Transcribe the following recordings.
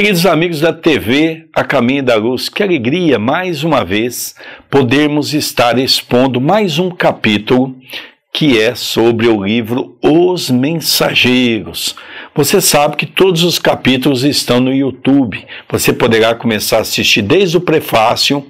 Queridos amigos da TV A Caminho da Luz, que alegria mais uma vez podermos estar expondo mais um capítulo que é sobre o livro Os Mensageiros. Você sabe que todos os capítulos estão no YouTube. Você poderá começar a assistir desde o prefácio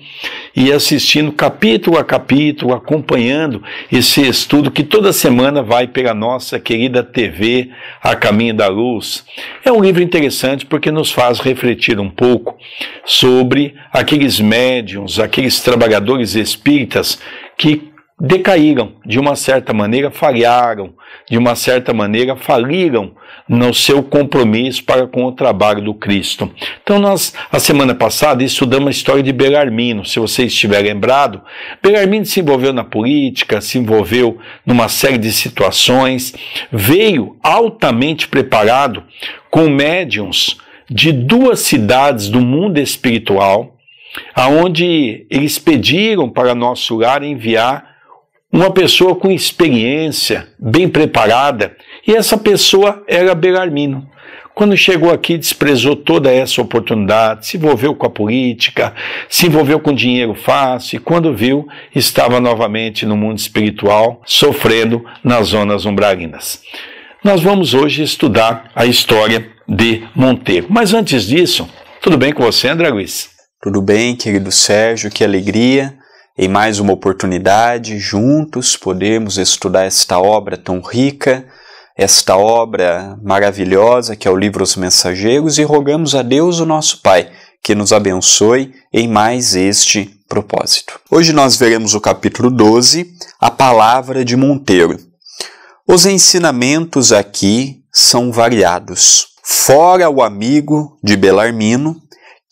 e assistindo capítulo a capítulo, acompanhando esse estudo que toda semana vai pela nossa querida TV A Caminho da Luz. É um livro interessante porque nos faz refletir um pouco sobre aqueles médiums, aqueles trabalhadores espíritas que decaíram, de uma certa maneira falharam, de uma certa maneira faliram no seu compromisso para com o trabalho do Cristo. Então nós, a semana passada, estudamos a história de Belarmino, se você estiver lembrado. Belarmino se envolveu na política, se envolveu numa série de situações, veio altamente preparado com médiums de duas cidades do mundo espiritual, aonde eles pediram para nosso lar enviar uma pessoa com experiência, bem preparada, e essa pessoa era Belarmino. Quando chegou aqui, desprezou toda essa oportunidade, se envolveu com a política, se envolveu com dinheiro fácil, e quando viu, estava novamente no mundo espiritual, sofrendo nas zonas umbralinas. Nós vamos hoje estudar a história de Monteiro. Mas antes disso, tudo bem com você, André Luiz? Tudo bem, querido Sérgio, que alegria em mais uma oportunidade, juntos podemos estudar esta obra tão rica, esta obra maravilhosa que é o livro Os Mensageiros e rogamos a Deus, o nosso Pai, que nos abençoe em mais este propósito. Hoje nós veremos o capítulo 12, a palavra de Monteiro. Os ensinamentos aqui são variados. Fora o amigo de Belarmino,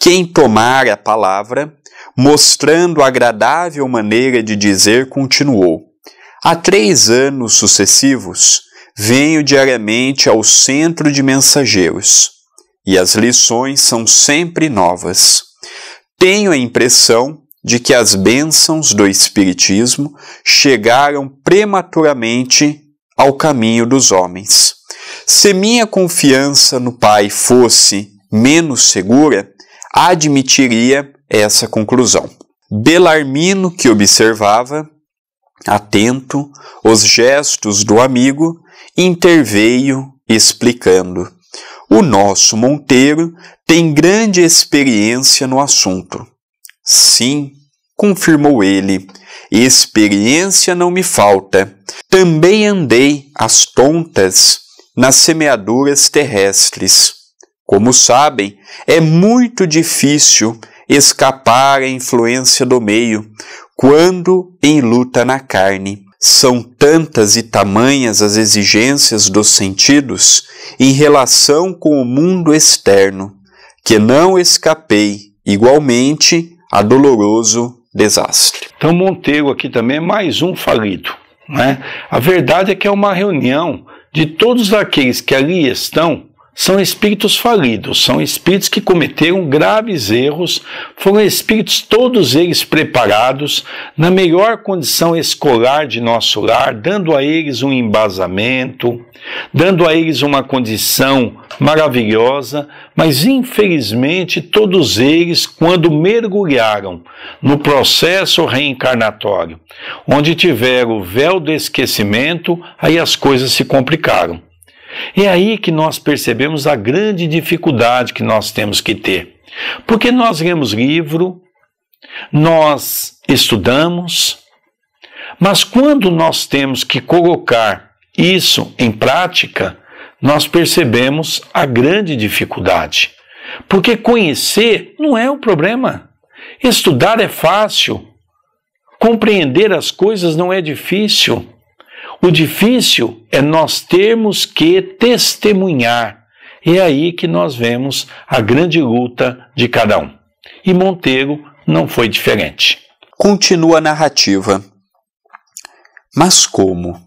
quem tomar a palavra mostrando agradável maneira de dizer, continuou: Há três anos sucessivos, venho diariamente ao centro de mensageiros, e as lições são sempre novas. Tenho a impressão de que as bênçãos do Espiritismo chegaram prematuramente ao caminho dos homens. Se minha confiança no Pai fosse menos segura, admitiria essa conclusão. Belarmino, que observava, atento, os gestos do amigo, interveio explicando: O nosso Monteiro tem grande experiência no assunto. Sim, confirmou ele, experiência não me falta. Também andei às tontas nas semeaduras terrestres. Como sabem, é muito difícil escapar à influência do meio, quando em luta na carne. São tantas e tamanhas as exigências dos sentidos em relação com o mundo externo, que não escapei, igualmente, a doloroso desastre. Então, Monteiro aqui também é mais um falido. Né? A verdade é que é uma reunião de todos aqueles que ali estão são espíritos falidos, são espíritos que cometeram graves erros, foram espíritos todos eles preparados na melhor condição escolar de nosso lar, dando a eles um embasamento, dando a eles uma condição maravilhosa, mas infelizmente todos eles, quando mergulharam no processo reencarnatório, onde tiveram o véu do esquecimento, aí as coisas se complicaram. É aí que nós percebemos a grande dificuldade que nós temos que ter. Porque nós lemos livro, nós estudamos, mas quando nós temos que colocar isso em prática, nós percebemos a grande dificuldade. Porque conhecer não é o problema. Estudar é fácil. Compreender as coisas não é difícil. O difícil é nós termos que testemunhar. É aí que nós vemos a grande luta de cada um. E Monteiro não foi diferente. Continua a narrativa. Mas como?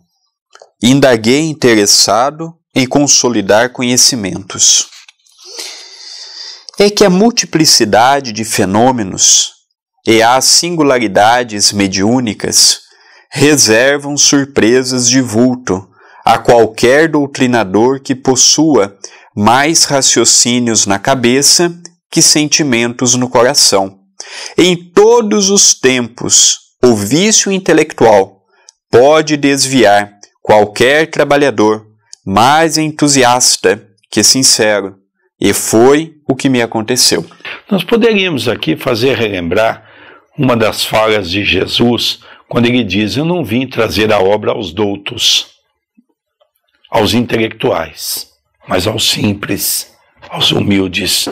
Indaguei interessado em consolidar conhecimentos. É que a multiplicidade de fenômenos e as singularidades mediúnicas reservam surpresas de vulto a qualquer doutrinador que possua mais raciocínios na cabeça que sentimentos no coração. Em todos os tempos, o vício intelectual pode desviar qualquer trabalhador mais entusiasta que sincero, e foi o que me aconteceu. Nós poderíamos aqui fazer relembrar uma das falas de Jesus quando ele diz: Eu não vim trazer a obra aos doutos, aos intelectuais, mas aos simples, aos humildes,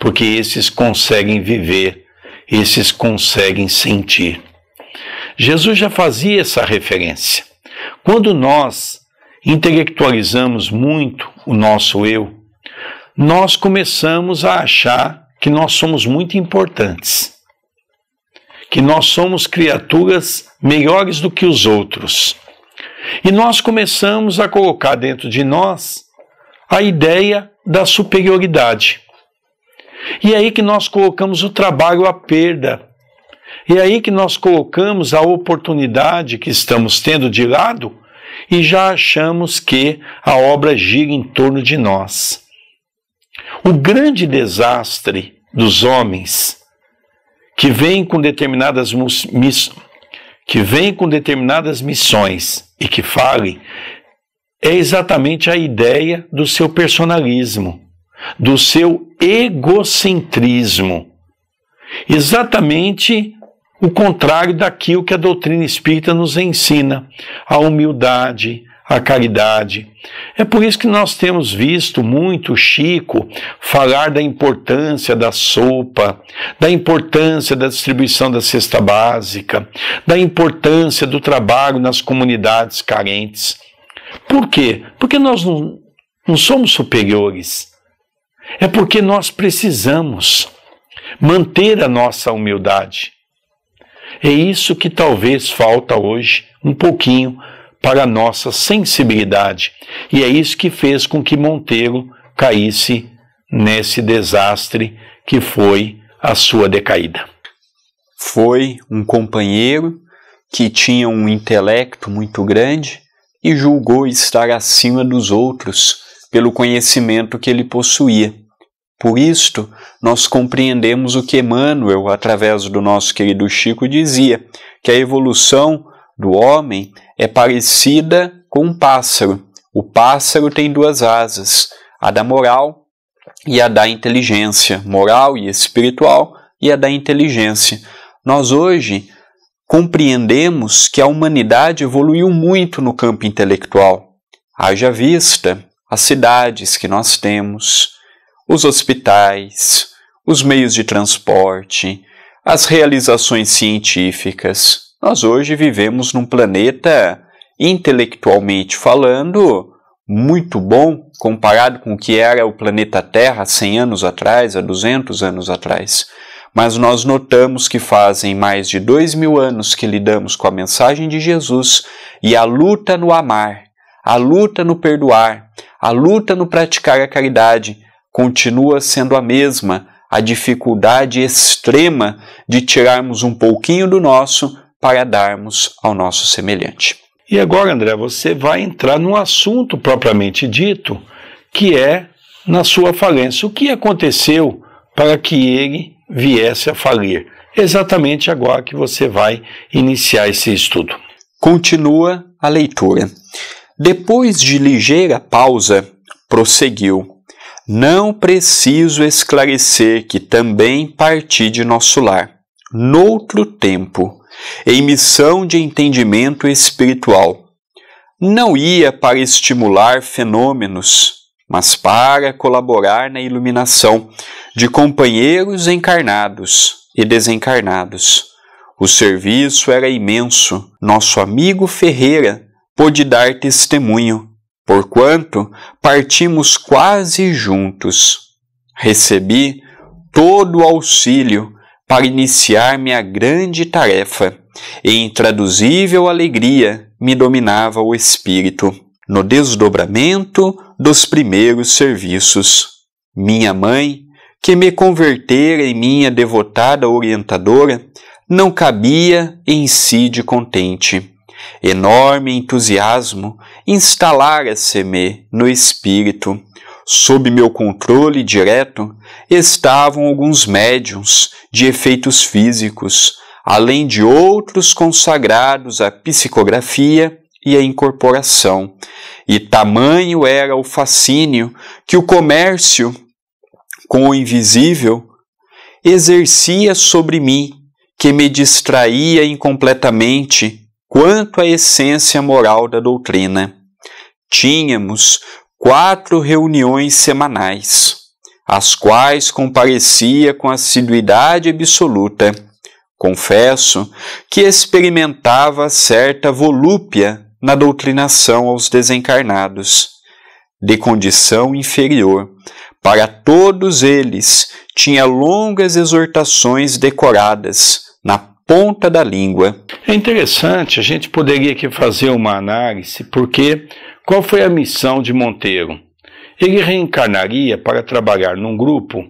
porque esses conseguem viver, esses conseguem sentir. Jesus já fazia essa referência. Quando nós intelectualizamos muito o nosso eu, nós começamos a achar que nós somos muito importantes, que nós somos criaturas melhores do que os outros. E nós começamos a colocar dentro de nós a ideia da superioridade. E é aí que nós colocamos o trabalho à perda. E é aí que nós colocamos a oportunidade que estamos tendo de lado e já achamos que a obra gira em torno de nós. O grande desastre dos homens que vêm com determinadas que vem com determinadas missões e que fale, é exatamente a ideia do seu personalismo, do seu egocentrismo. Exatamente o contrário daquilo que a doutrina espírita nos ensina: a humildade, a caridade. É por isso que nós temos visto muito Chico falar da importância da sopa, da importância da distribuição da cesta básica, da importância do trabalho nas comunidades carentes. Por quê? Porque nós não, não somos superiores. É porque nós precisamos manter a nossa humildade. É isso que talvez falta hoje um pouquinho para nossa sensibilidade. E é isso que fez com que Monteiro caísse nesse desastre que foi a sua decaída. Foi um companheiro que tinha um intelecto muito grande e julgou estar acima dos outros pelo conhecimento que ele possuía. Por isto, nós compreendemos o que Emmanuel, através do nosso querido Chico, dizia, que a evolução do homem é parecida com um pássaro. O pássaro tem duas asas, a da moral e a da inteligência, moral e espiritual, e a da inteligência. Nós hoje compreendemos que a humanidade evoluiu muito no campo intelectual. Haja vista as cidades que nós temos, os hospitais, os meios de transporte, as realizações científicas. Nós hoje vivemos num planeta, intelectualmente falando, muito bom comparado com o que era o planeta Terra 100 anos atrás, há 200 anos atrás. Mas nós notamos que fazem mais de dois mil anos que lidamos com a mensagem de Jesus e a luta no amar, a luta no perdoar, a luta no praticar a caridade continua sendo a mesma, a dificuldade extrema de tirarmos um pouquinho do nosso para darmos ao nosso semelhante. E agora, André, você vai entrar no assunto propriamente dito, que é na sua falência. O que aconteceu para que ele viesse a falir? Exatamente agora que você vai iniciar esse estudo. Continua a leitura. Depois de ligeira pausa, prosseguiu: Não preciso esclarecer que também parti de nosso lar, noutro tempo, em missão de entendimento espiritual. Não ia para estimular fenômenos, mas para colaborar na iluminação de companheiros encarnados e desencarnados. O serviço era imenso. Nosso amigo Ferreira pôde dar testemunho, porquanto partimos quase juntos. Recebi todo o auxílio para iniciar minha grande tarefa. e intraduzível alegria me dominava o espírito, no desdobramento dos primeiros serviços. Minha mãe, que me convertera em minha devotada orientadora, não cabia em si de contente. Enorme entusiasmo instalara-se-me no espírito, Sob meu controle direto estavam alguns médiums de efeitos físicos, além de outros consagrados à psicografia e à incorporação. E tamanho era o fascínio que o comércio com o invisível exercia sobre mim, que me distraía incompletamente quanto à essência moral da doutrina. Tínhamos, quatro reuniões semanais, às quais comparecia com assiduidade absoluta. Confesso que experimentava certa volúpia na doutrinação aos desencarnados, de condição inferior. Para todos eles, tinha longas exortações decoradas na ponta da língua. É interessante, a gente poderia aqui fazer uma análise, porque qual foi a missão de Monteiro? Ele reencarnaria para trabalhar num grupo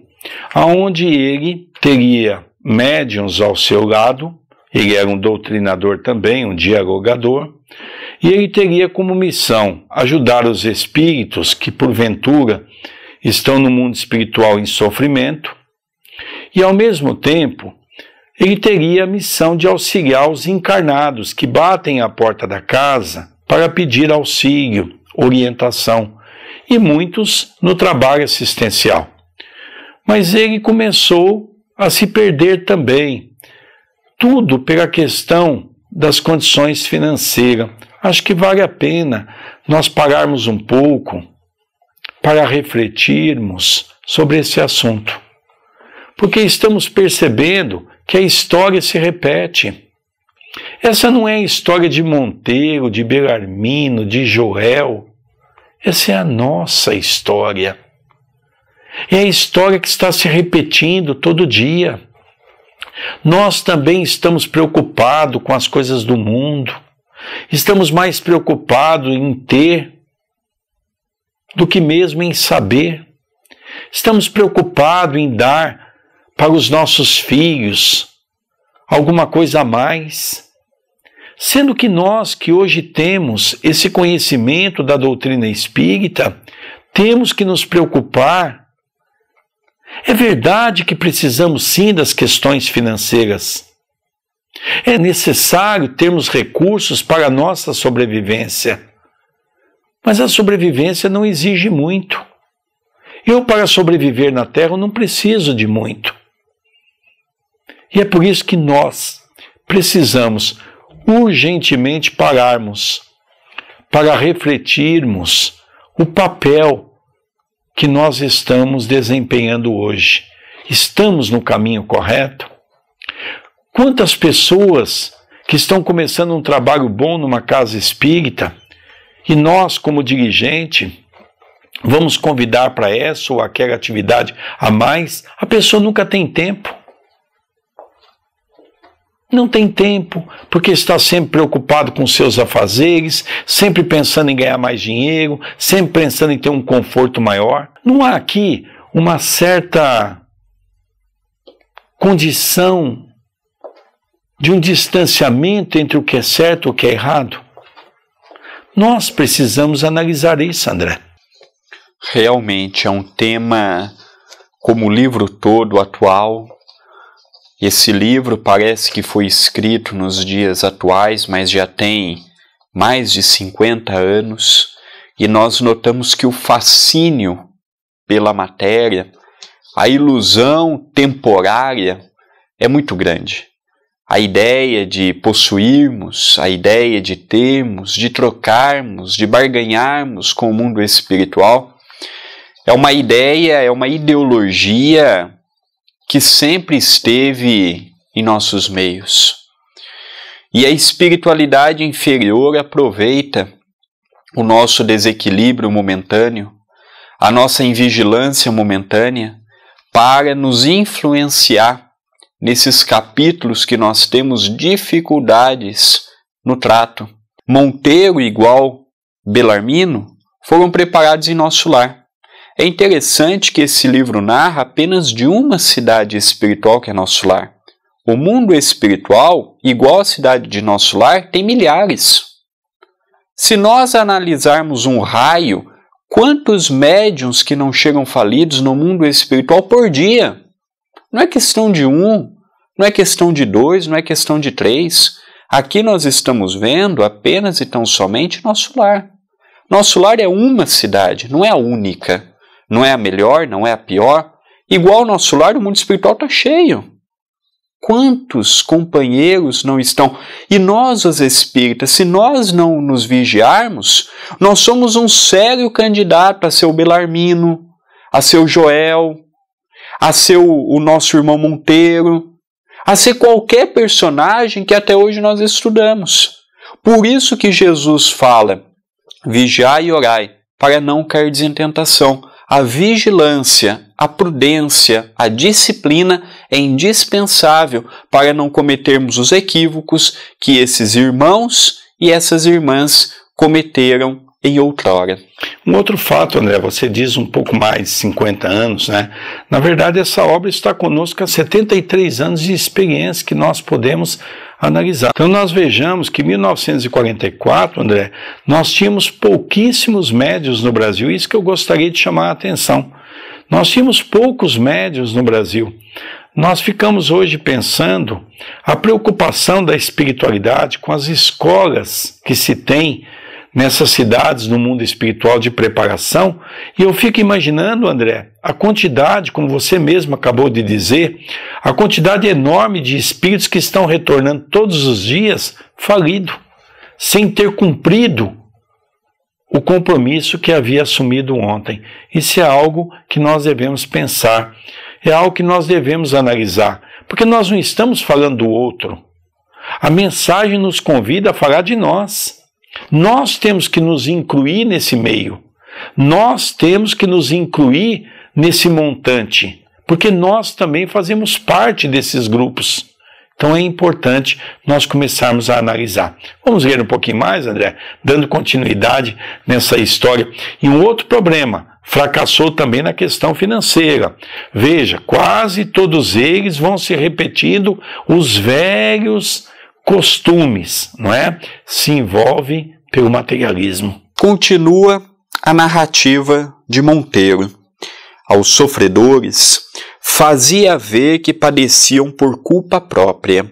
aonde ele teria médiums ao seu lado, ele era um doutrinador também, um dialogador, e ele teria como missão ajudar os espíritos que porventura estão no mundo espiritual em sofrimento, e ao mesmo tempo ele teria a missão de auxiliar os encarnados que batem à porta da casa para pedir auxílio, orientação, e muitos no trabalho assistencial. Mas ele começou a se perder também, tudo pela questão das condições financeiras. Acho que vale a pena nós pararmos um pouco para refletirmos sobre esse assunto, porque estamos percebendo que a história se repete. Essa não é a história de Monteiro, de Belarmino, de Joel. Essa é a nossa história. É a história que está se repetindo todo dia. Nós também estamos preocupados com as coisas do mundo. Estamos mais preocupados em ter do que mesmo em saber. Estamos preocupados em dar para os nossos filhos alguma coisa a mais. Sendo que nós que hoje temos esse conhecimento da doutrina espírita, temos que nos preocupar. É verdade que precisamos sim das questões financeiras. É necessário termos recursos para a nossa sobrevivência. Mas a sobrevivência não exige muito. Eu, para sobreviver na Terra, não preciso de muito. E é por isso que nós precisamos urgentemente pararmos para refletirmos o papel que nós estamos desempenhando hoje. Estamos no caminho correto? Quantas pessoas que estão começando um trabalho bom numa casa espírita e nós, como dirigente, vamos convidar para essa ou aquela atividade a mais, a pessoa nunca tem tempo. Não tem tempo, porque está sempre preocupado com seus afazeres, sempre pensando em ganhar mais dinheiro, sempre pensando em ter um conforto maior. Não há aqui uma certa condição de um distanciamento entre o que é certo e o que é errado? Nós precisamos analisar isso, André. Realmente é um tema, como o livro todo atual, esse livro parece que foi escrito nos dias atuais, mas já tem mais de 50 anos, e nós notamos que o fascínio pela matéria, a ilusão temporária é muito grande. A ideia de possuirmos, a ideia de termos, de trocarmos, de barganharmos com o mundo espiritual é uma ideia, é uma ideologia que sempre esteve em nossos meios. E a espiritualidade inferior aproveita o nosso desequilíbrio momentâneo, a nossa invigilância momentânea, para nos influenciar nesses capítulos que nós temos dificuldades no trato. Monteiro igual Belarmino foram preparados em nosso lar. É interessante que esse livro narra apenas de uma cidade espiritual que é nosso lar. O mundo espiritual, igual à cidade de nosso lar, tem milhares. Se nós analisarmos um raio, quantos médiums que não chegam falidos no mundo espiritual por dia? Não é questão de um, não é questão de dois, não é questão de três. Aqui nós estamos vendo apenas e tão somente nosso lar. Nosso lar é uma cidade, não é a única não é a melhor, não é a pior. Igual ao nosso lar, o mundo espiritual está cheio. Quantos companheiros não estão? E nós, os espíritas, se nós não nos vigiarmos, nós somos um sério candidato a ser o Belarmino, a ser o Joel, a ser o, o nosso irmão Monteiro, a ser qualquer personagem que até hoje nós estudamos. Por isso que Jesus fala: vigiai e orai, para não cair em tentação a vigilância, a prudência, a disciplina é indispensável para não cometermos os equívocos que esses irmãos e essas irmãs cometeram em outrora. Um outro fato, André, você diz um pouco mais, de 50 anos, né? Na verdade, essa obra está conosco há 73 anos de experiência que nós podemos analisar. Então nós vejamos que em 1944, André, nós tínhamos pouquíssimos médios no Brasil, isso que eu gostaria de chamar a atenção. Nós tínhamos poucos médios no Brasil. Nós ficamos hoje pensando a preocupação da espiritualidade com as escolas que se tem nessas cidades no mundo espiritual de preparação, e eu fico imaginando, André, a quantidade, como você mesmo acabou de dizer, a quantidade enorme de espíritos que estão retornando todos os dias falido, sem ter cumprido o compromisso que havia assumido ontem. Isso é algo que nós devemos pensar, é algo que nós devemos analisar, porque nós não estamos falando do outro. A mensagem nos convida a falar de nós. Nós temos que nos incluir nesse meio. Nós temos que nos incluir nesse montante, porque nós também fazemos parte desses grupos. Então é importante nós começarmos a analisar. Vamos ler um pouquinho mais, André, dando continuidade nessa história. E um outro problema, fracassou também na questão financeira. Veja, quase todos eles vão se repetindo os velhos costumes, não é? Se envolve pelo materialismo. Continua a narrativa de Monteiro. Aos sofredores fazia ver que padeciam por culpa própria.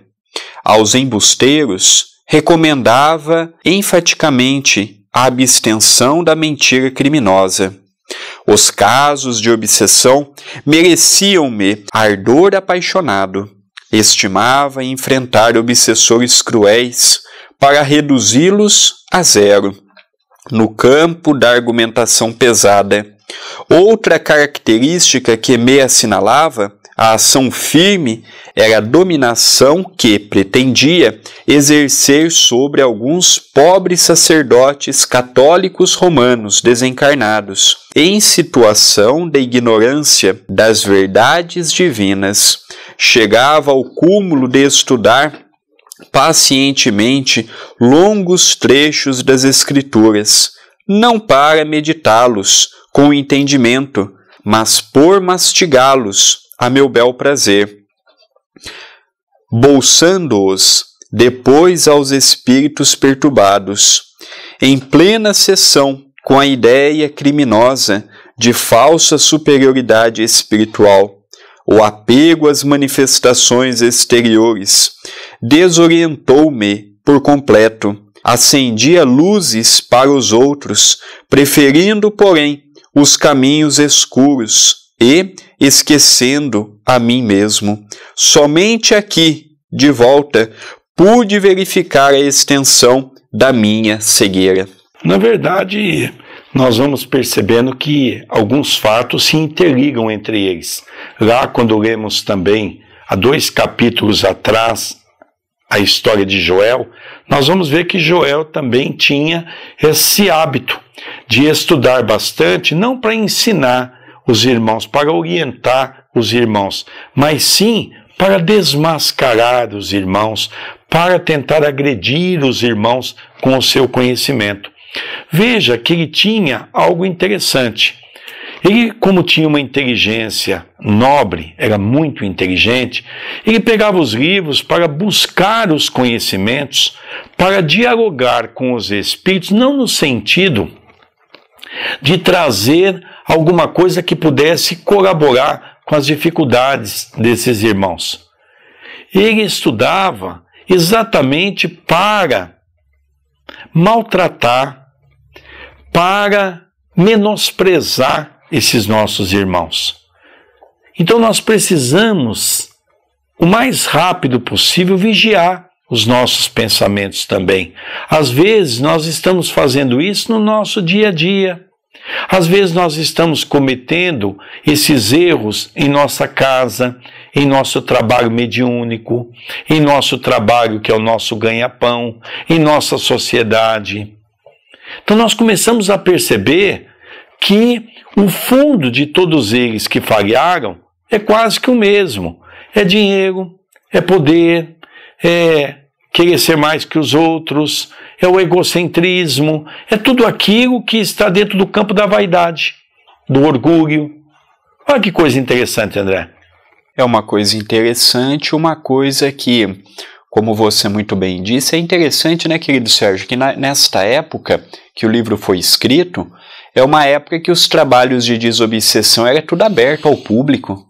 Aos embusteiros recomendava enfaticamente a abstenção da mentira criminosa. Os casos de obsessão mereciam-me ardor apaixonado estimava enfrentar obsessores cruéis para reduzi-los a zero no campo da argumentação pesada Outra característica que me assinalava a ação firme era a dominação que pretendia exercer sobre alguns pobres sacerdotes católicos romanos desencarnados, em situação de ignorância das verdades divinas. Chegava ao cúmulo de estudar pacientemente longos trechos das Escrituras, não para meditá-los, com entendimento, mas por mastigá-los a meu bel prazer, bolsando-os depois aos espíritos perturbados, em plena sessão com a ideia criminosa de falsa superioridade espiritual, o apego às manifestações exteriores, desorientou-me por completo. Acendia luzes para os outros, preferindo, porém, os caminhos escuros e esquecendo a mim mesmo. Somente aqui, de volta, pude verificar a extensão da minha cegueira. Na verdade, nós vamos percebendo que alguns fatos se interligam entre eles. Lá, quando lemos também, há dois capítulos atrás, a história de Joel, nós vamos ver que Joel também tinha esse hábito de estudar bastante, não para ensinar os irmãos, para orientar os irmãos, mas sim para desmascarar os irmãos, para tentar agredir os irmãos com o seu conhecimento. Veja que ele tinha algo interessante. Ele, como tinha uma inteligência nobre, era muito inteligente, ele pegava os livros para buscar os conhecimentos, para dialogar com os espíritos, não no sentido de trazer alguma coisa que pudesse colaborar com as dificuldades desses irmãos. Ele estudava exatamente para maltratar, para menosprezar esses nossos irmãos. Então nós precisamos, o mais rápido possível, vigiar os nossos pensamentos também. Às vezes nós estamos fazendo isso no nosso dia a dia. Às vezes nós estamos cometendo esses erros em nossa casa, em nosso trabalho mediúnico, em nosso trabalho que é o nosso ganha-pão, em nossa sociedade. Então nós começamos a perceber que o fundo de todos eles que falharam é quase que o mesmo: é dinheiro, é poder, é querer ser mais que os outros, é o egocentrismo, é tudo aquilo que está dentro do campo da vaidade, do orgulho. Olha que coisa interessante, André. É uma coisa interessante, uma coisa que, como você muito bem disse, é interessante, né, querido Sérgio, que na, nesta época que o livro foi escrito, é uma época que os trabalhos de desobsessão era tudo aberto ao público.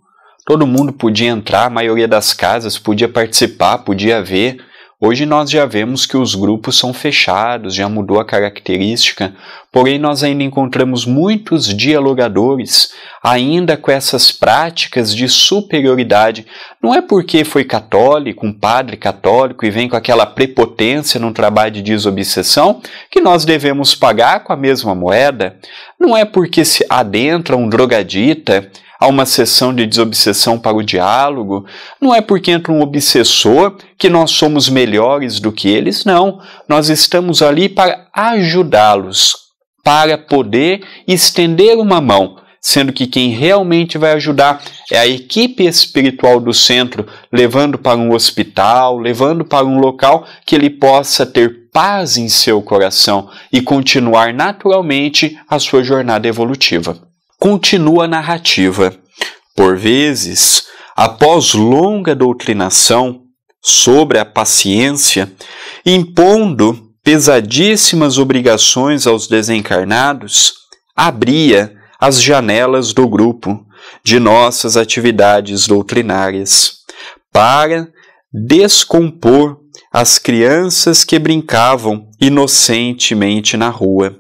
Todo mundo podia entrar, a maioria das casas podia participar, podia ver. Hoje nós já vemos que os grupos são fechados, já mudou a característica, porém nós ainda encontramos muitos dialogadores ainda com essas práticas de superioridade. Não é porque foi católico, um padre católico e vem com aquela prepotência num trabalho de desobsessão que nós devemos pagar com a mesma moeda. Não é porque se adentra um drogadita a uma sessão de desobsessão para o diálogo, não é porque entra um obsessor que nós somos melhores do que eles, não. Nós estamos ali para ajudá-los, para poder estender uma mão, sendo que quem realmente vai ajudar é a equipe espiritual do centro, levando para um hospital, levando para um local que ele possa ter paz em seu coração e continuar naturalmente a sua jornada evolutiva. Continua a narrativa. Por vezes, após longa doutrinação sobre a paciência, impondo pesadíssimas obrigações aos desencarnados, abria as janelas do grupo, de nossas atividades doutrinárias, para descompor as crianças que brincavam inocentemente na rua.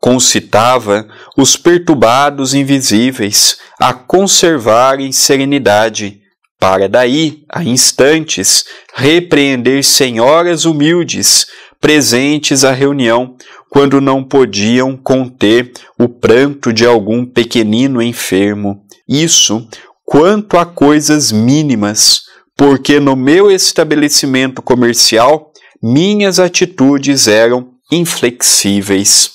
Concitava os perturbados invisíveis a conservarem serenidade, para daí, a instantes, repreender senhoras humildes presentes à reunião, quando não podiam conter o pranto de algum pequenino enfermo. Isso quanto a coisas mínimas, porque no meu estabelecimento comercial minhas atitudes eram inflexíveis.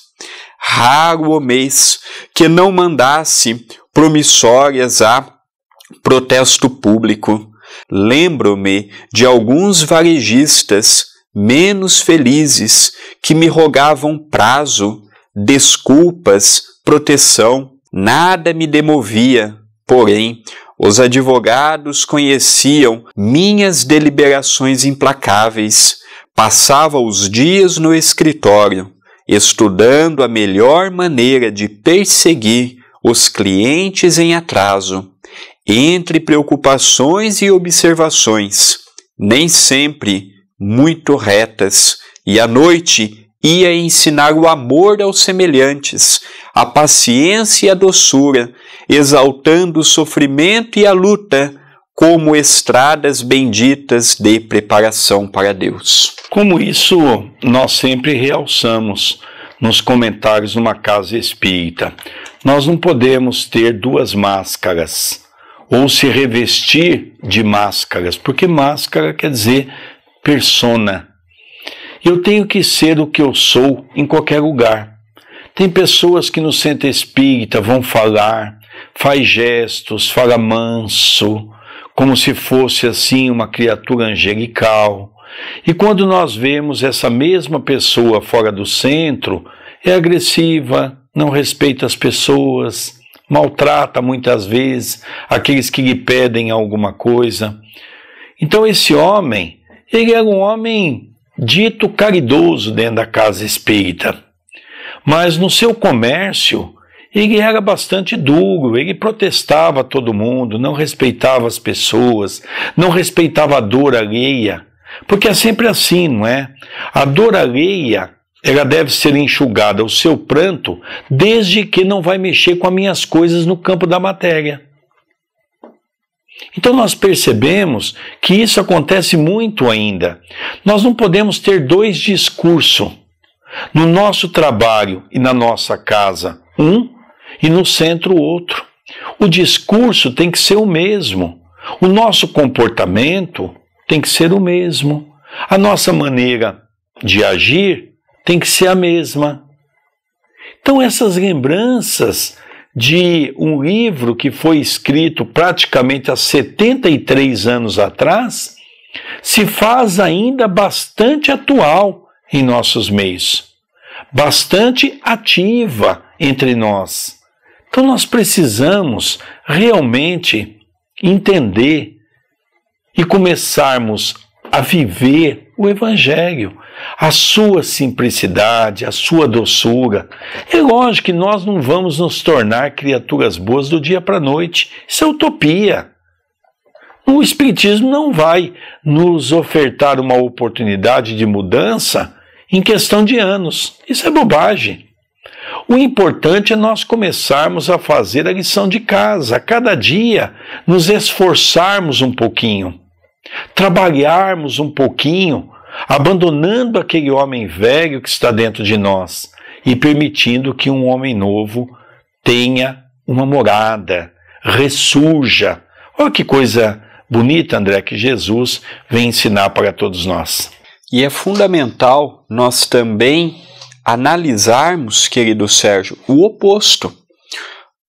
Raro o mês que não mandasse promissórias a protesto público. Lembro-me de alguns varejistas menos felizes, que me rogavam prazo, desculpas, proteção. Nada me demovia, porém, os advogados conheciam minhas deliberações implacáveis. Passava os dias no escritório, estudando a melhor maneira de perseguir os clientes em atraso. Entre preocupações e observações, nem sempre muito retas, e à noite ia ensinar o amor aos semelhantes, a paciência e a doçura, exaltando o sofrimento e a luta como estradas benditas de preparação para Deus. Como isso nós sempre realçamos nos comentários numa casa espírita, nós não podemos ter duas máscaras ou se revestir de máscaras, porque máscara quer dizer persona. Eu tenho que ser o que eu sou em qualquer lugar. Tem pessoas que no centro espírita vão falar, faz gestos, fala manso, como se fosse assim uma criatura angelical. E quando nós vemos essa mesma pessoa fora do centro, é agressiva, não respeita as pessoas, maltrata muitas vezes aqueles que lhe pedem alguma coisa. Então esse homem ele era um homem dito caridoso dentro da casa espírita, mas no seu comércio ele era bastante duro, ele protestava todo mundo, não respeitava as pessoas, não respeitava a dor alheia, porque é sempre assim, não é? A dor alheia ela deve ser enxugada, o seu pranto, desde que não vai mexer com as minhas coisas no campo da matéria. Então nós percebemos que isso acontece muito ainda. Nós não podemos ter dois discursos no nosso trabalho e na nossa casa, um e no centro outro. O discurso tem que ser o mesmo. O nosso comportamento tem que ser o mesmo. A nossa maneira de agir tem que ser a mesma. Então essas lembranças de um livro que foi escrito praticamente há 73 anos atrás, se faz ainda bastante atual em nossos meios, bastante ativa entre nós. Então nós precisamos realmente entender e começarmos a viver o Evangelho, a sua simplicidade, a sua doçura. É lógico que nós não vamos nos tornar criaturas boas do dia para a noite. Isso é utopia. O Espiritismo não vai nos ofertar uma oportunidade de mudança em questão de anos. Isso é bobagem. O importante é nós começarmos a fazer a lição de casa, a cada dia, nos esforçarmos um pouquinho, trabalharmos um pouquinho abandonando aquele homem velho que está dentro de nós e permitindo que um homem novo tenha uma morada, ressurja. Olha que coisa bonita, André, que Jesus vem ensinar para todos nós. E é fundamental nós também analisarmos, querido Sérgio, o oposto.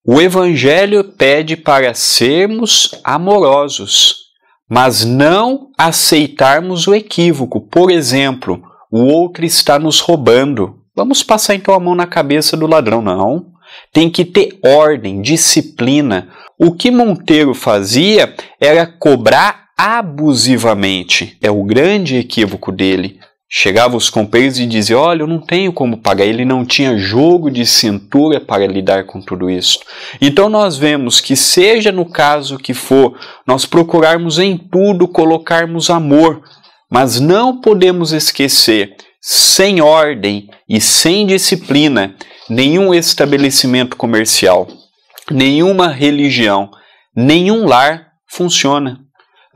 O Evangelho pede para sermos amorosos, mas não aceitarmos o equívoco. Por exemplo, o outro está nos roubando. Vamos passar então a mão na cabeça do ladrão, não. Tem que ter ordem, disciplina. O que Monteiro fazia era cobrar abusivamente. É o grande equívoco dele. Chegava os companheiros e dizia: Olha, eu não tenho como pagar. Ele não tinha jogo de cintura para lidar com tudo isso. Então nós vemos que, seja no caso que for, nós procurarmos em tudo colocarmos amor, mas não podemos esquecer, sem ordem e sem disciplina, nenhum estabelecimento comercial, nenhuma religião, nenhum lar funciona.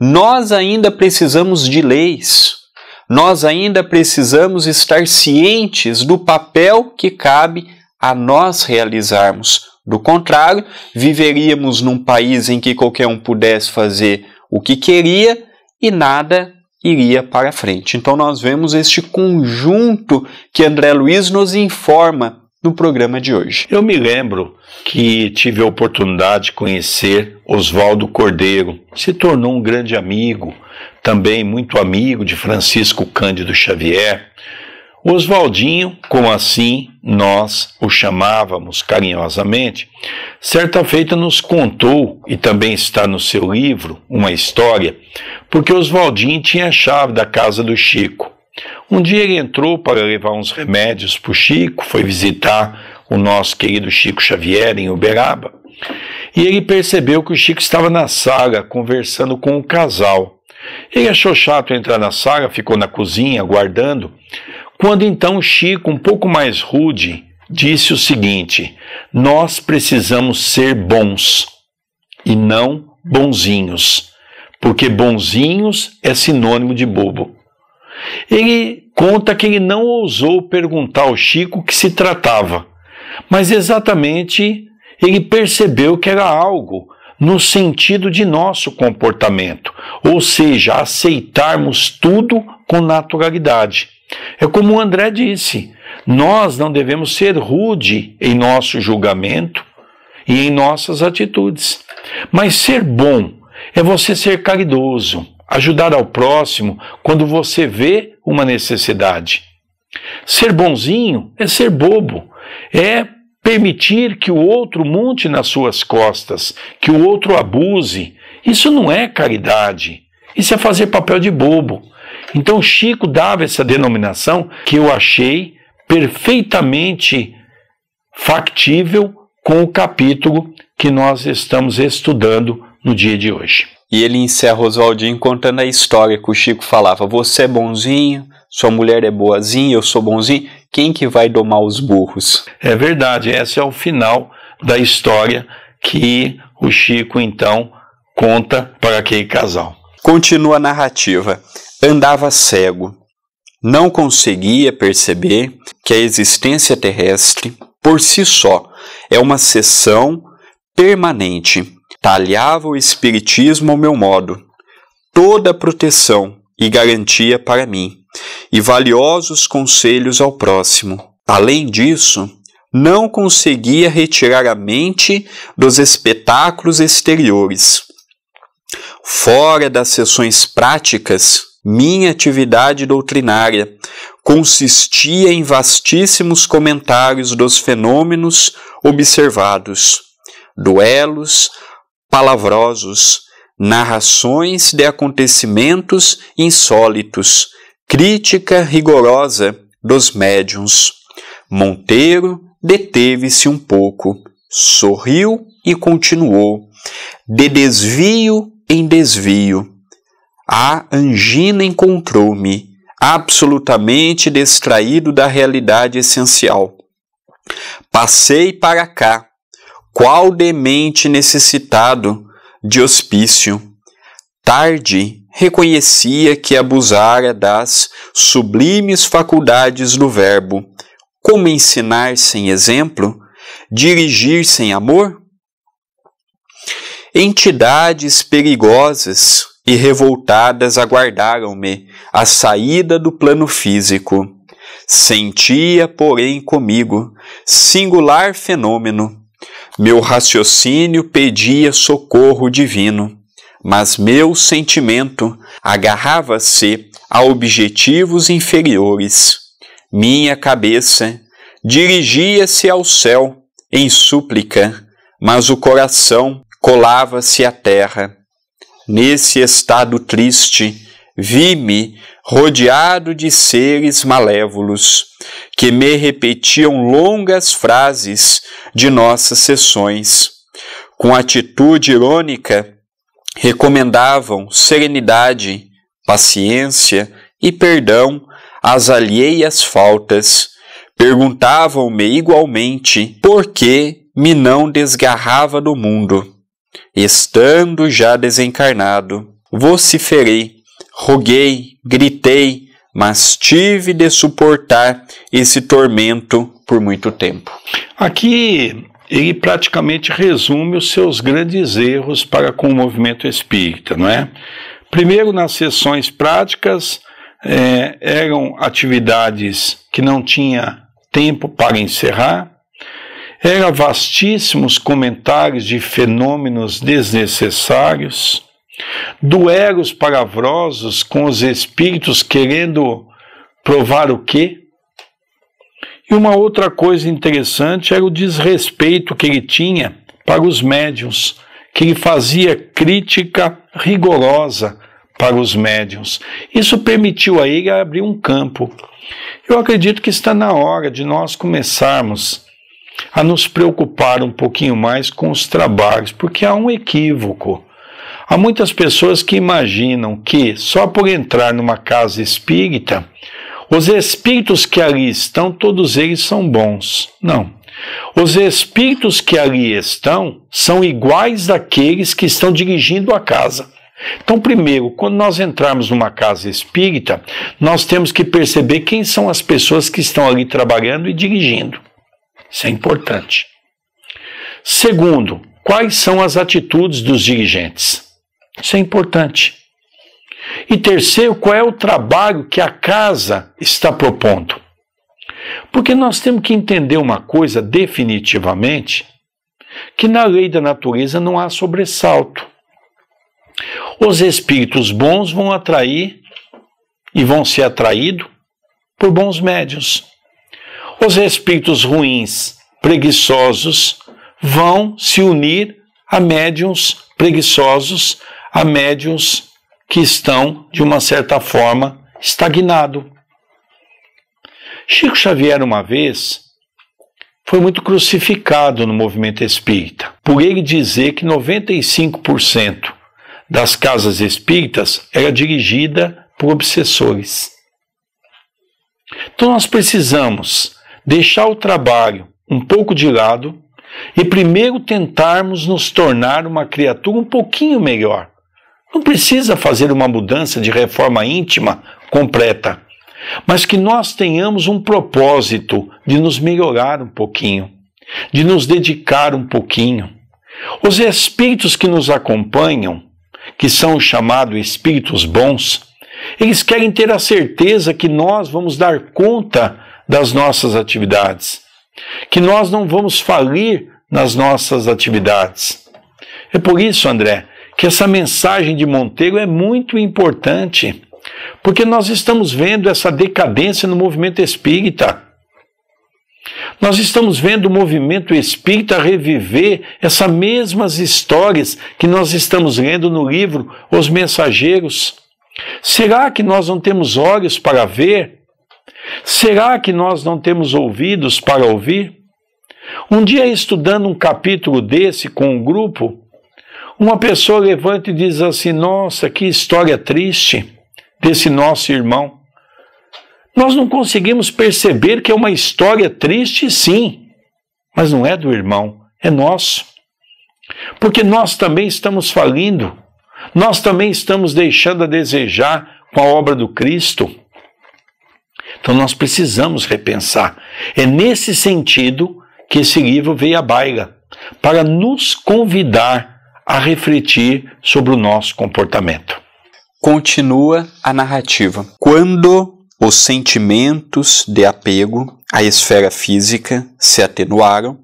Nós ainda precisamos de leis nós ainda precisamos estar cientes do papel que cabe a nós realizarmos. Do contrário, viveríamos num país em que qualquer um pudesse fazer o que queria e nada iria para frente. Então, nós vemos este conjunto que André Luiz nos informa do programa de hoje. Eu me lembro que tive a oportunidade de conhecer Oswaldo Cordeiro, se tornou um grande amigo, também muito amigo de Francisco Cândido Xavier. Oswaldinho, como assim nós o chamávamos carinhosamente, certa feita nos contou, e também está no seu livro, uma história, porque Oswaldinho tinha a chave da casa do Chico. Um dia ele entrou para levar uns remédios para o Chico, foi visitar o nosso querido Chico Xavier em Uberaba, e ele percebeu que o Chico estava na sala conversando com o casal. Ele achou chato entrar na sala, ficou na cozinha aguardando, quando então o Chico, um pouco mais rude, disse o seguinte: Nós precisamos ser bons e não bonzinhos, porque bonzinhos é sinônimo de bobo. Ele conta que ele não ousou perguntar ao Chico que se tratava, mas exatamente ele percebeu que era algo no sentido de nosso comportamento, ou seja, aceitarmos tudo com naturalidade. É como o André disse: nós não devemos ser rude em nosso julgamento e em nossas atitudes, mas ser bom é você ser caridoso, ajudar ao próximo quando você vê uma necessidade. Ser bonzinho é ser bobo, é permitir que o outro monte nas suas costas, que o outro abuse. Isso não é caridade, isso é fazer papel de bobo. Então Chico dava essa denominação que eu achei perfeitamente factível com o capítulo que nós estamos estudando no dia de hoje. E ele encerra Oswaldinho contando a história que o Chico falava: Você é bonzinho, sua mulher é boazinha, eu sou bonzinho, quem que vai domar os burros? É verdade, esse é o final da história que o Chico então conta para aquele casal. Continua a narrativa. Andava cego, não conseguia perceber que a existência terrestre, por si só, é uma sessão permanente talhava o Espiritismo ao meu modo, toda a proteção e garantia para mim, e valiosos conselhos ao próximo. Além disso, não conseguia retirar a mente dos espetáculos exteriores. Fora das sessões práticas, minha atividade doutrinária consistia em vastíssimos comentários dos fenômenos observados, duelos, palavrosos, narrações de acontecimentos insólitos, crítica rigorosa dos médiuns. Monteiro deteve-se um pouco, sorriu e continuou. De desvio em desvio. A angina encontrou-me, absolutamente distraído da realidade essencial. Passei para cá, qual demente necessitado de hospício? Tarde reconhecia que abusara das sublimes faculdades do Verbo. Como ensinar sem exemplo? Dirigir sem amor? Entidades perigosas e revoltadas aguardaram-me a saída do plano físico. Sentia, porém, comigo singular fenômeno. Meu raciocínio pedia socorro divino, mas meu sentimento agarrava-se a objetivos inferiores. Minha cabeça dirigia-se ao céu em súplica, mas o coração colava-se à terra. Nesse estado triste, vi-me rodeado de seres malévolos, que me repetiam longas frases de nossas sessões. Com atitude irônica, recomendavam serenidade, paciência e perdão às alheias faltas. Perguntavam-me igualmente por que me não desgarrava do mundo. Estando já desencarnado, vociferei, roguei, gritei, mas tive de suportar esse tormento por muito tempo. Aqui ele praticamente resume os seus grandes erros para com o movimento espírita, não é? Primeiro, nas sessões práticas, é, eram atividades que não tinha tempo para encerrar, eram vastíssimos comentários de fenômenos desnecessários, Duelos palavrosos com os espíritos querendo provar o quê? E uma outra coisa interessante era o desrespeito que ele tinha para os médiuns, que ele fazia crítica rigorosa para os médiuns. Isso permitiu a ele abrir um campo. Eu acredito que está na hora de nós começarmos a nos preocupar um pouquinho mais com os trabalhos, porque há um equívoco Há muitas pessoas que imaginam que, só por entrar numa casa espírita, os espíritos que ali estão, todos eles são bons. Não. Os espíritos que ali estão são iguais daqueles que estão dirigindo a casa. Então, primeiro, quando nós entrarmos numa casa espírita, nós temos que perceber quem são as pessoas que estão ali trabalhando e dirigindo. Isso é importante. Segundo, quais são as atitudes dos dirigentes? Isso é importante. E terceiro, qual é o trabalho que a casa está propondo? Porque nós temos que entender uma coisa definitivamente, que na lei da natureza não há sobressalto. Os espíritos bons vão atrair e vão ser atraídos por bons médios. Os espíritos ruins, preguiçosos, vão se unir a médiums preguiçosos a médiums que estão, de uma certa forma, estagnado. Chico Xavier, uma vez, foi muito crucificado no movimento espírita, por ele dizer que 95% das casas espíritas era dirigida por obsessores. Então nós precisamos deixar o trabalho um pouco de lado e primeiro tentarmos nos tornar uma criatura um pouquinho melhor, não precisa fazer uma mudança de reforma íntima completa, mas que nós tenhamos um propósito de nos melhorar um pouquinho, de nos dedicar um pouquinho. Os espíritos que nos acompanham, que são chamados espíritos bons, eles querem ter a certeza que nós vamos dar conta das nossas atividades, que nós não vamos falir nas nossas atividades. É por isso, André, que essa mensagem de Montego é muito importante, porque nós estamos vendo essa decadência no movimento espírita. Nós estamos vendo o movimento espírita reviver essas mesmas histórias que nós estamos lendo no livro Os Mensageiros. Será que nós não temos olhos para ver? Será que nós não temos ouvidos para ouvir? Um dia, estudando um capítulo desse com um grupo, uma pessoa levanta e diz assim: Nossa, que história triste desse nosso irmão. Nós não conseguimos perceber que é uma história triste, sim, mas não é do irmão, é nosso. Porque nós também estamos falindo, nós também estamos deixando a desejar com a obra do Cristo. Então nós precisamos repensar. É nesse sentido que esse livro veio à baila para nos convidar a refletir sobre o nosso comportamento. Continua a narrativa. Quando os sentimentos de apego à esfera física se atenuaram,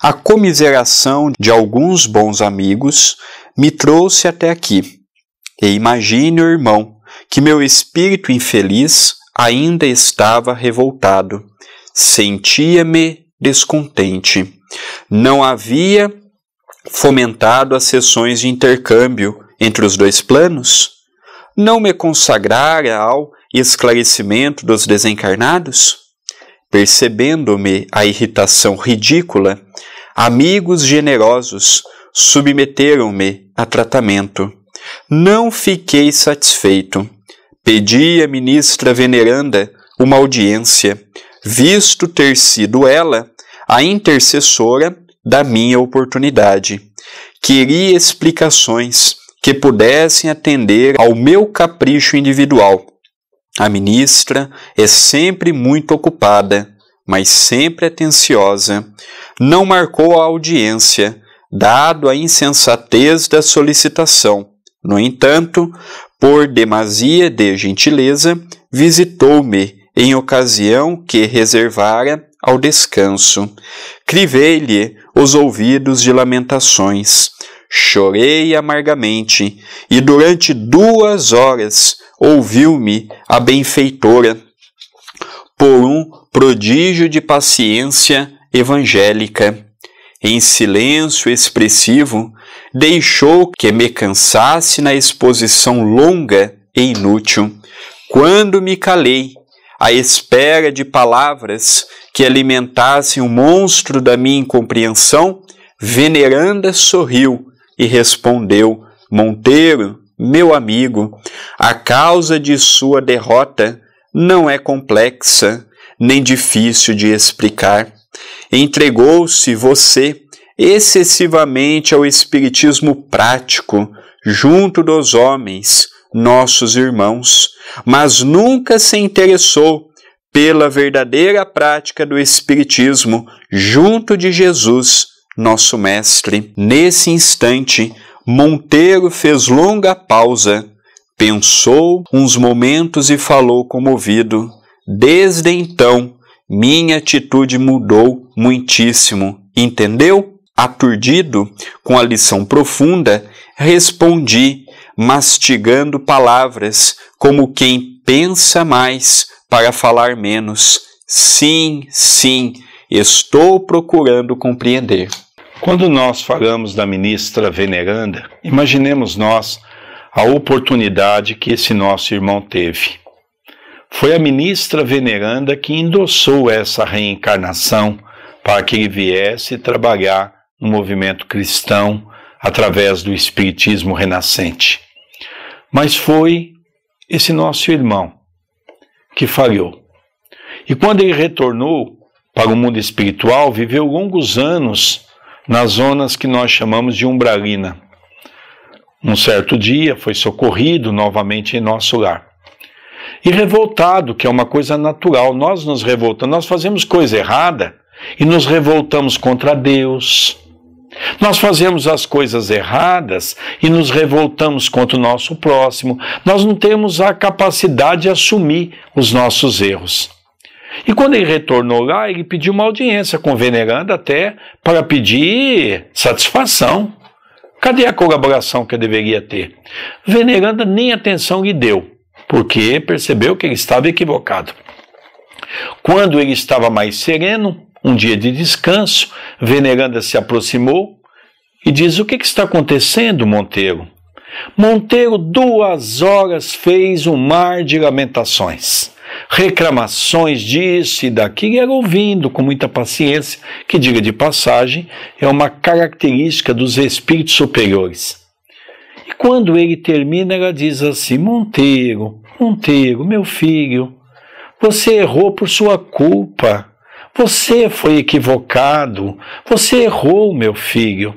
a comiseração de alguns bons amigos me trouxe até aqui. E imagine, irmão, que meu espírito infeliz ainda estava revoltado. Sentia-me descontente. Não havia fomentado as sessões de intercâmbio entre os dois planos? Não me consagrara ao esclarecimento dos desencarnados? Percebendo-me a irritação ridícula, amigos generosos submeteram-me a tratamento. Não fiquei satisfeito. Pedi à ministra veneranda uma audiência, visto ter sido ela a intercessora da minha oportunidade. Queria explicações que pudessem atender ao meu capricho individual. A ministra é sempre muito ocupada, mas sempre atenciosa. Não marcou a audiência, dado a insensatez da solicitação. No entanto, por demasia de gentileza, visitou-me em ocasião que reservara ao descanso. Crivei-lhe os ouvidos de lamentações. Chorei amargamente, e durante duas horas ouviu-me a benfeitora, por um prodígio de paciência evangélica. Em silêncio expressivo, deixou que me cansasse na exposição longa e inútil. Quando me calei, à espera de palavras que alimentassem o monstro da minha incompreensão, Veneranda sorriu e respondeu: Monteiro, meu amigo, a causa de sua derrota não é complexa nem difícil de explicar. Entregou-se você excessivamente ao espiritismo prático junto dos homens nossos irmãos, mas nunca se interessou pela verdadeira prática do Espiritismo junto de Jesus, nosso Mestre. Nesse instante, Monteiro fez longa pausa, pensou uns momentos e falou comovido. Desde então, minha atitude mudou muitíssimo, entendeu? Aturdido com a lição profunda, respondi mastigando palavras, como quem pensa mais para falar menos. Sim, sim, estou procurando compreender. Quando nós falamos da ministra veneranda, imaginemos nós a oportunidade que esse nosso irmão teve. Foi a ministra veneranda que endossou essa reencarnação para que ele viesse trabalhar no movimento cristão através do espiritismo renascente mas foi esse nosso irmão que falhou. E quando ele retornou para o mundo espiritual, viveu longos anos nas zonas que nós chamamos de umbralina. Um certo dia foi socorrido novamente em nosso lar. E revoltado, que é uma coisa natural, nós nos revoltamos, nós fazemos coisa errada e nos revoltamos contra Deus, nós fazemos as coisas erradas e nos revoltamos contra o nosso próximo. Nós não temos a capacidade de assumir os nossos erros. E quando ele retornou lá, ele pediu uma audiência com o veneranda até para pedir satisfação. Cadê a colaboração que eu deveria ter? veneranda nem atenção lhe deu, porque percebeu que ele estava equivocado. Quando ele estava mais sereno, um dia de descanso, Veneranda se aproximou e diz: O que, que está acontecendo, Monteiro? Monteiro duas horas fez um mar de lamentações, reclamações disso e daqui, e era ouvindo com muita paciência, que, diga de passagem, é uma característica dos espíritos superiores. E quando ele termina, ela diz assim: Monteiro, Monteiro, meu filho, você errou por sua culpa. Você foi equivocado. Você errou, meu filho.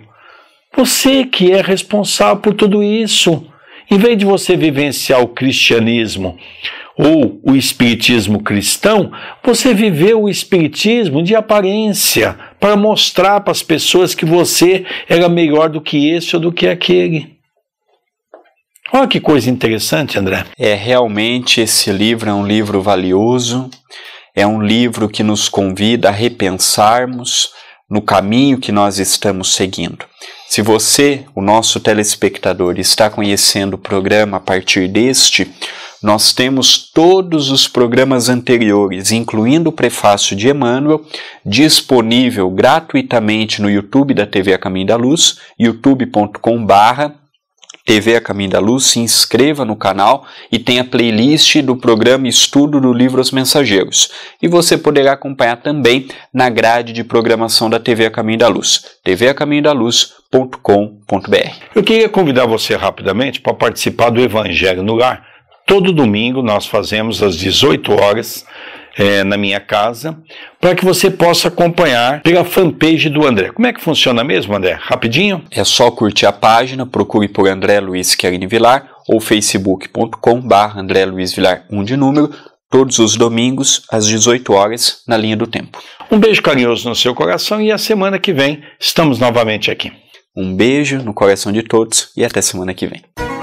Você que é responsável por tudo isso. Em vez de você vivenciar o cristianismo ou o espiritismo cristão, você viveu o espiritismo de aparência, para mostrar para as pessoas que você era melhor do que esse ou do que aquele. Olha que coisa interessante, André. É realmente esse livro é um livro valioso, é um livro que nos convida a repensarmos no caminho que nós estamos seguindo. Se você, o nosso telespectador, está conhecendo o programa a partir deste, nós temos todos os programas anteriores, incluindo o prefácio de Emmanuel, disponível gratuitamente no YouTube da TV A Caminho da Luz, youtube.com/barra TV A Caminho da Luz, se inscreva no canal e tem a playlist do programa Estudo do Livro aos Mensageiros. E você poderá acompanhar também na grade de programação da TV A Caminho da Luz, tvacaminhodaluz.com.br. Eu queria convidar você rapidamente para participar do Evangelho no Lar. Todo domingo nós fazemos às 18 horas é, na minha casa, para que você possa acompanhar pela fanpage do André. Como é que funciona mesmo, André? Rapidinho? É só curtir a página, procure por André Luiz Querine Vilar ou facebook.com.br André Luiz Vilar um de número, todos os domingos às 18 horas na linha do tempo. Um beijo carinhoso no seu coração e a semana que vem estamos novamente aqui. Um beijo no coração de todos e até semana que vem.